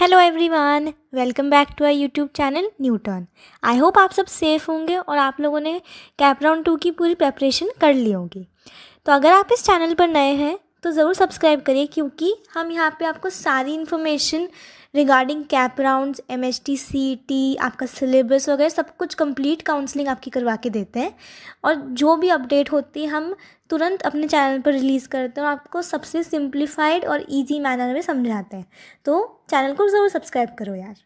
hello everyone welcome back to I YouTube channel Newton I hope आप सब safe होंगे और आप लोगों ने कैप राउंड टू की पूरी प्रेपरेशन कर ली होगी तो अगर आप इस चैनल पर नए हैं तो ज़रूर सब्सक्राइब करिए क्योंकि हम यहाँ पे आपको सारी information regarding CAP rounds M H T C T आपका सिलेबस वगैरह सब कुछ कंप्लीट काउंसलिंग आपकी करवा के देते हैं और जो भी अपडेट होती है हम तुरंत अपने चैनल पर रिलीज़ करते हैं और आपको सबसे सिंप्लीफाइड और इजी मैनर में समझाते हैं तो चैनल को ज़रूर सब्सक्राइब करो यार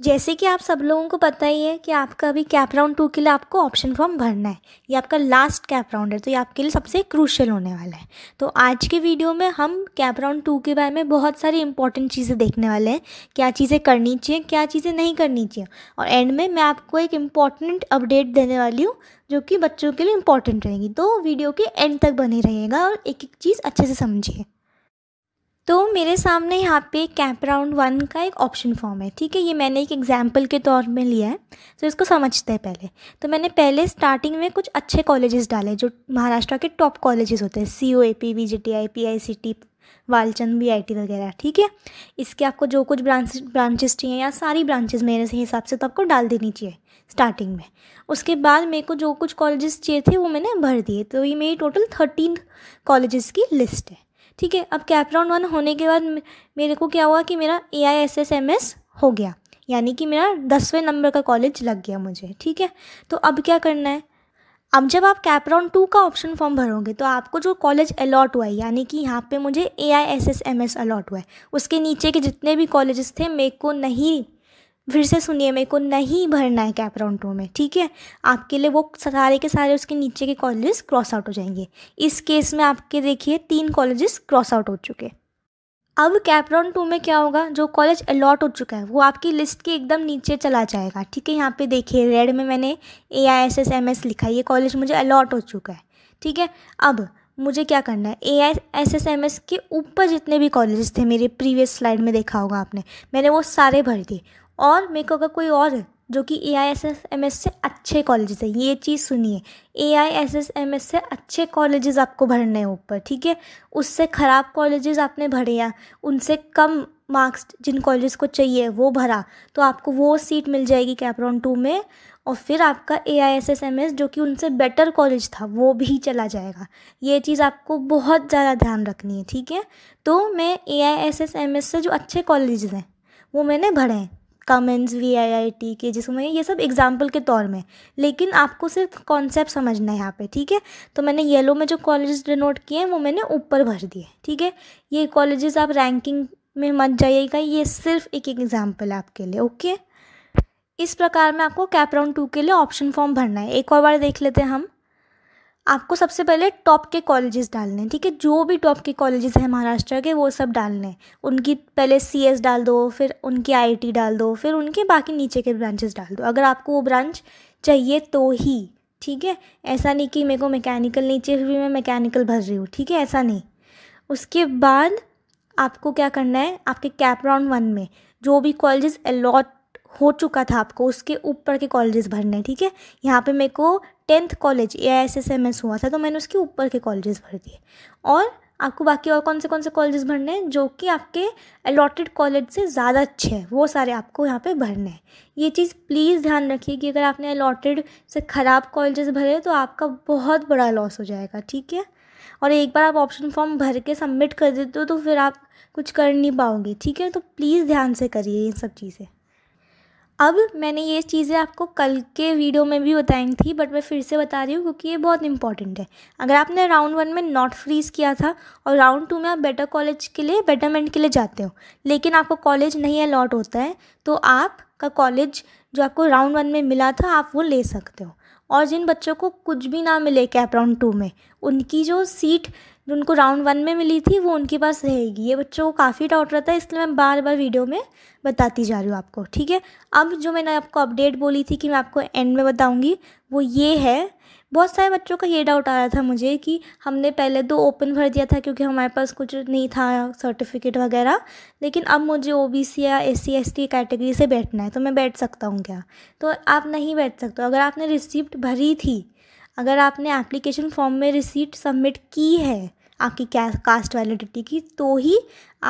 जैसे कि आप सब लोगों को पता ही है कि आपका अभी कैप राउंड टू के लिए आपको ऑप्शन फॉर्म भरना है ये आपका लास्ट कैप राउंड है तो ये आपके लिए सबसे क्रूशल होने वाला है तो आज के वीडियो में हम कैप राउंड टू के बारे में बहुत सारी इंपॉर्टेंट चीज़ें देखने वाले हैं क्या चीज़ें करनी चाहिए क्या चीज़ें नहीं करनी चाहिए और एंड में मैं आपको एक इम्पॉर्टेंट अपडेट देने वाली हूँ जो कि बच्चों के लिए इम्पॉर्टेंट रहेगी तो वीडियो के एंड तक बने रहेगा और एक एक चीज़ अच्छे से समझिए तो मेरे सामने यहाँ पे कैप राउंड वन का एक ऑप्शन फॉर्म है ठीक है ये मैंने एक एग्जाम्पल के तौर में लिया है तो इसको समझते हैं पहले तो मैंने पहले स्टार्टिंग में कुछ अच्छे कॉलेजेस डाले जो महाराष्ट्र के टॉप कॉलेजेस होते हैं C O E P V J T I P I C T Walchand V I T वगैरह ठीक है इसके आपको जो कुछ ब्रांच ब्रांचेस चाहिए या सारी ब्रांचेज मेरे से हिसाब से तो आपको डाल देनी चाहिए स्टार्टिंग में उसके बाद मेरे को जो कुछ कॉलेजेस चाहिए थे वो मैंने भर दिए तो ये मेरी टोटल थर्टीन कॉलेजेस की लिस्ट है ठीक है अब कैपराउंड वन होने के बाद मेरे को क्या हुआ कि मेरा A I S S M S हो गया यानी कि मेरा दसवें नंबर का कॉलेज लग गया मुझे ठीक है तो अब क्या करना है अब जब आप कैपराउंड टू का ऑप्शन फॉर्म भरोगे तो आपको जो कॉलेज अलॉट हुआ है यानी कि यहाँ पे मुझे A I S S M S allot हुआ है उसके नीचे के जितने भी कॉलेजेस थे मेरे को नहीं फिर से सुनिए मेरे को नहीं भरना है कैपराउंड टू में ठीक है आपके लिए वो सारे के सारे उसके नीचे के कॉलेजेस क्रॉस आउट हो जाएंगे इस केस में आपके देखिए तीन कॉलेजेस क्रॉस आउट हो चुके अब कैपराउन टू में क्या होगा जो कॉलेज अलॉट हो चुका है वो आपकी लिस्ट के एकदम नीचे चला जाएगा ठीक है यहाँ पे देखिए रेड में मैंने A I S S M S लिखा ये कॉलेज मुझे अलॉट हो चुका है ठीक है अब मुझे क्या करना है A I S S M S के ऊपर जितने भी कॉलेजेस थे मेरे प्रीवियस स्लाइड में देखा होगा आपने मैंने वो सारे भर दिए और मेरे को अगर कोई और जो कि A I S S M S से अच्छे कॉलेजेस है ये चीज़ सुनिए A I S S M S से अच्छे कॉलेजेस आपको भरने हैं ऊपर ठीक है उससे ख़राब कॉलेजेस आपने भरे या उनसे कम मार्क्स जिन कॉलेज को चाहिए वो भरा तो आपको वो सीट मिल जाएगी कैपरॉन टू में और फिर आपका A I S S M S जो कि उनसे बेटर कॉलेज था वो भी चला जाएगा ये चीज़ आपको बहुत ज़्यादा ध्यान रखनी है ठीक है तो मैं A I S S M S से जो अच्छे कॉलेज हैं वो मैंने भरे हैं Cummins V I I T के जिसको ये सब एग्जाम्पल के तौर में लेकिन आपको सिर्फ कॉन्सेप्ट समझना है यहाँ पे ठीक है तो मैंने येलो में जो कॉलेजेस डिनोट किए हैं वो मैंने ऊपर भर दिए ठीक है ये कॉलेजेस आप रैंकिंग में मत जाइएगा ये सिर्फ एक एग्ज़ाम्पल है आपके लिए ओके इस प्रकार में आपको कैपराउंड टू के लिए ऑप्शन फॉर्म भरना है एक और बार देख लेते हैं हम आपको सबसे पहले टॉप के कॉलेजेस डालने हैं ठीक है जो भी टॉप के कॉलेजेस हैं महाराष्ट्र के वो सब डालने हैं उनकी पहले सी एस डाल दो फिर उनकी आई टी डाल दो फिर उनके बाकी नीचे के ब्रांचेस डाल दो अगर आपको वो ब्रांच चाहिए तो ही ठीक है ऐसा नहीं कि मेरे को मैकेनिकल नहीं चाहिए फिर भी मैं मैकेनिकल भर रही हूँ ठीक है ऐसा नहीं उसके बाद आपको क्या करना है आपके कैप राउंड वन में जो भी कॉलेजेस अलॉट हो चुका था आपको उसके ऊपर के कॉलेजेस भरने हैं ठीक है यहाँ पे मेरे को tenth college A I S S M S हुआ था तो मैंने उसके ऊपर के कॉलेजेस भर दिए और आपको बाकी और कौन से कौन से कॉलेजेस भरने हैं जो कि आपके अलॉटेड कॉलेज से ज़्यादा अच्छे हैं वो सारे आपको यहाँ पे भरने हैं ये चीज़ प्लीज़ ध्यान रखिए कि अगर आपने अलॉटेड से ख़राब कॉलेजेस भरे तो आपका बहुत बड़ा लॉस हो जाएगा ठीक है और एक बार आप ऑप्शन फॉर्म भर के सबमिट कर देते हो तो फिर आप कुछ कर नहीं पाओगे ठीक है तो प्लीज़ ध्यान से करिए इन सब चीज़ें अब मैंने ये चीज़ें आपको कल के वीडियो में भी बताई थी बट मैं फिर से बता रही हूँ क्योंकि ये बहुत इंपॉर्टेंट है अगर आपने राउंड वन में नॉट फ्रीज किया था और राउंड टू में आप बेटर कॉलेज के लिए बेटरमेंट के लिए जाते हो लेकिन आपको कॉलेज नहीं अलॉट होता है तो आपका कॉलेज जो आपको राउंड वन में मिला था आप वो ले सकते हो और जिन बच्चों को कुछ भी ना मिले कैप राउंड टू में उनकी जो सीट जो उनको राउंड वन में मिली थी वो उनके पास रहेगी ये बच्चों को काफ़ी डाउट रहता है इसलिए मैं बार बार वीडियो में बताती जा रही हूँ आपको ठीक है अब जो मैंने आपको अपडेट बोली थी कि मैं आपको एंड में बताऊँगी वो ये है बहुत सारे बच्चों का ये डाउट आया था मुझे कि हमने पहले दो तो ओपन भर दिया था क्योंकि हमारे पास कुछ नहीं था सर्टिफिकेट वगैरह लेकिन अब मुझे ओ बी सी या S C S T category से बैठना है तो मैं बैठ सकता हूँ क्या तो आप नहीं बैठ सकते अगर आपने रिसिप्ट भरी थी अगर आपने एप्लीकेशन फॉर्म में रिसीट सबमिट की है आपकी कास्ट वैलिडिटी की तो ही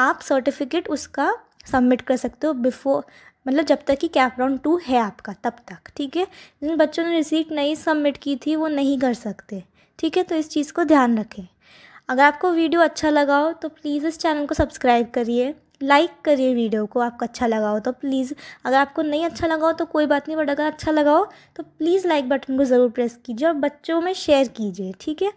आप सर्टिफिकेट उसका सबमिट कर सकते हो बिफोर मतलब जब तक कि कैप राउंड टू है आपका तब तक ठीक है जिन बच्चों ने रिसीट नहीं सबमिट की थी वो नहीं कर सकते ठीक है तो इस चीज़ को ध्यान रखें अगर आपको वीडियो अच्छा लगा हो तो प्लीज़ इस चैनल को सब्सक्राइब करिए लाइक करिए वीडियो को आपको अच्छा लगा हो तो प्लीज़ अगर आपको नहीं अच्छा लगा हो तो कोई बात नहीं बट अगर अच्छा लगा हो तो प्लीज़ लाइक बटन को ज़रूर प्रेस कीजिए और बच्चों में शेयर कीजिए ठीक है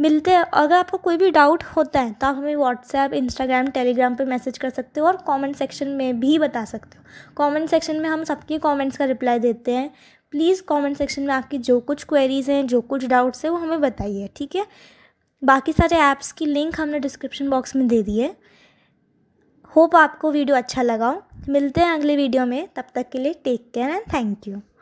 मिलते हैं अगर आपको कोई भी डाउट होता है तो आप हमें व्हाट्सएप इंस्टाग्राम टेलीग्राम पे मैसेज कर सकते हो और कमेंट सेक्शन में भी बता सकते हो कमेंट सेक्शन में हम सबके कमेंट्स का रिप्लाई देते हैं प्लीज़ कमेंट सेक्शन में आपकी जो कुछ क्वेरीज़ हैं जो कुछ डाउट्स हैं वो हमें बताइए ठीक है बाकी सारे ऐप्स की लिंक हमने डिस्क्रिप्शन बॉक्स में दे दी है होप आपको वीडियो अच्छा लगा हो मिलते हैं अगले वीडियो में तब तक के लिए take care and thank you